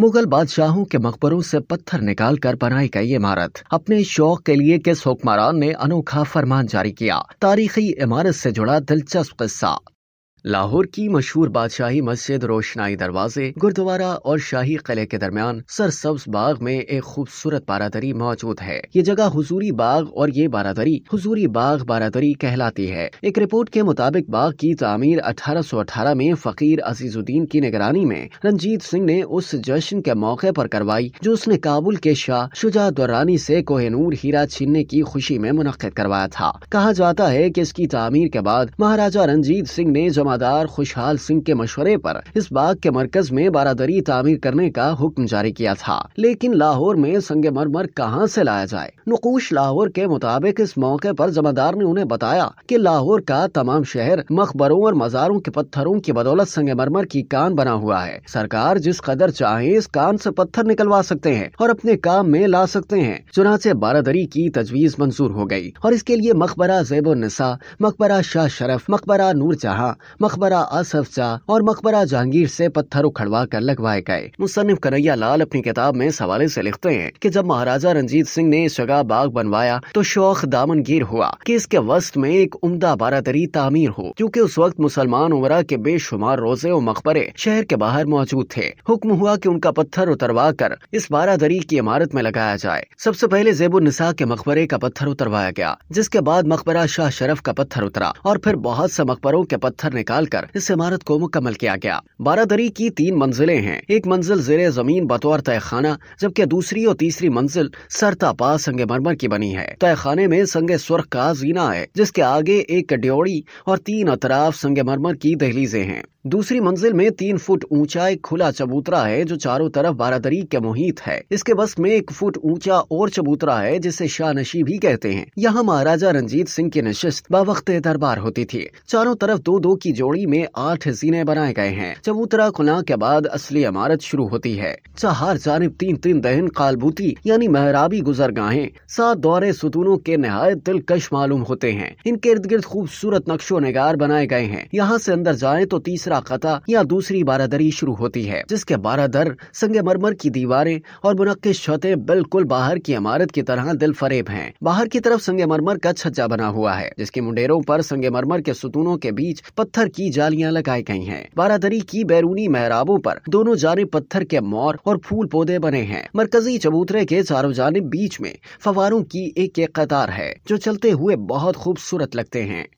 मुगल बादशाहों के मकबरों से पत्थर निकाल कर बनाई गई इमारत अपने शौक के लिए किस हुक्मरान ने अनोखा फरमान जारी किया तारीखी इमारत से जुड़ा दिलचस्प किस्सा लाहौर की मशहूर बादशाही मस्जिद रोशनाई दरवाजे गुरुद्वारा और शाही किले के दरमियान सरसब्ज बाग में एक खूबसूरत बारादरी मौजूद है ये जगह हजूरी बाग और ये बारादरी हजूरी बाग बारादरी कहलाती है एक रिपोर्ट के मुताबिक बाग की तामीर 1818 में फकीर अजीजुद्दीन की निगरानी में रंजीत सिंह ने उस जश्न के मौके पर करवाई जो उसने काबुल के शाह शुजा दुरानी ऐसी कोहनूर हीरा छीनने की खुशी में मुनद करवाया था कहा जाता है की इसकी तमीर के बाद महाराजा रंजीत सिंह ने जब जमादार खुशहाल सिंह के मशवरे पर इस बाग के मरकज में बारादरी तामीर करने का हुक्म जारी किया था लेकिन लाहौर में संग मरमर कहाँ ऐसी लाया जाए नकूश लाहौर के मुताबिक इस मौके आरोप जमादार ने उन्हें बताया की लाहौर का तमाम शहर मकबरों और मज़ारों के पत्थरों की बदौलत संग मरमर की कान बना हुआ है सरकार जिस कदर चाहे इस कान ऐसी पत्थर निकलवा सकते हैं और अपने काम में ला सकते हैं चुनाचे बारादरी की तजवीज मंजूर हो गयी और इसके लिए मकबरा जेबो निसा मकबरा शाह शरफ मकबरा नूर जहाँ मकबरा आसफ शाह और मकबरा जहांगीर से पत्थर उखड़वा कर लगवाए गए मुसनफ कन्हैया लाल अपनी किताब में इस हवाले ऐसी लिखते हैं की जब महाराजा रंजीत सिंह ने इस जगह बाग बनवाया तो शौक दामनगीर हुआ की इसके वस्त में एक उमदा बारादरी तामीर हो क्यूँकी उस वक्त मुसलमान उमरा के बेशुमार रोजे और मकबरे शहर के बाहर मौजूद थे हुक्म हुआ की उनका पत्थर उतरवा कर इस बारादरी की इमारत में लगाया जाए सबसे पहले जेबुल निसा के मकबरे का पत्थर उतरवाया गया जिसके बाद मकबरा शाह शरफ का पत्थर उतरा और फिर बहुत से मकबरों के पत्थर निकल निकालकर इस इमारत को मुकम्मल किया गया बारादरी की तीन मंजिलें हैं एक मंजिल जेर जमीन बतौर तय खाना जबकि दूसरी और तीसरी मंजिल सरतापा संग मरमर की बनी है तय खाने में संग सुर्ख का जीना है जिसके आगे एक ड्योड़ी और तीन अतराफ संग मरमर की दहलीजे हैं दूसरी मंजिल में तीन फुट ऊंचा एक खुला चबूतरा है जो चारों तरफ बारादरी के मुहित है इसके बस में एक फुट ऊंचा और चबूतरा है जिसे शाहनशी भी कहते हैं यहाँ महाराजा रंजीत सिंह की नशिस्त बवकते दरबार होती थी चारों तरफ दो दो की जोड़ी में आठ जीने बनाए गए हैं चबूतरा खुला के बाद असली इमारत शुरू होती है चार जानब तीन तीन दहन कालबूती यानी महराबी गुजरगाहें सात दौरे सुतूनों के नहायत दिलकश मालूम होते हैं इनके इर्द गिर्द खूबसूरत नक्शो नगार बनाए गए हैं यहाँ से अंदर जाए तो तीसरा मुलाकाता या दूसरी बारादरी शुरू होती है जिसके बारादर मरमर की दीवारें और मुनक्किश छतें बिल्कुल बाहर की इमारत की तरह दिल फरेब है बाहर की तरफ मरमर का छज्जा बना हुआ है जिसके मुंडेरों पर मरमर के सुतूनों के बीच पत्थर की जालियां लगाई गई हैं बारादरी की बैरूनी मेहराबों पर दोनों जाने पत्थर के मोर और फूल पौधे बने हैं मरकजी चबूतरे के चारों जाने बीच में फवारों की एक एक कतार है जो चलते हुए बहुत खूबसूरत लगते हैं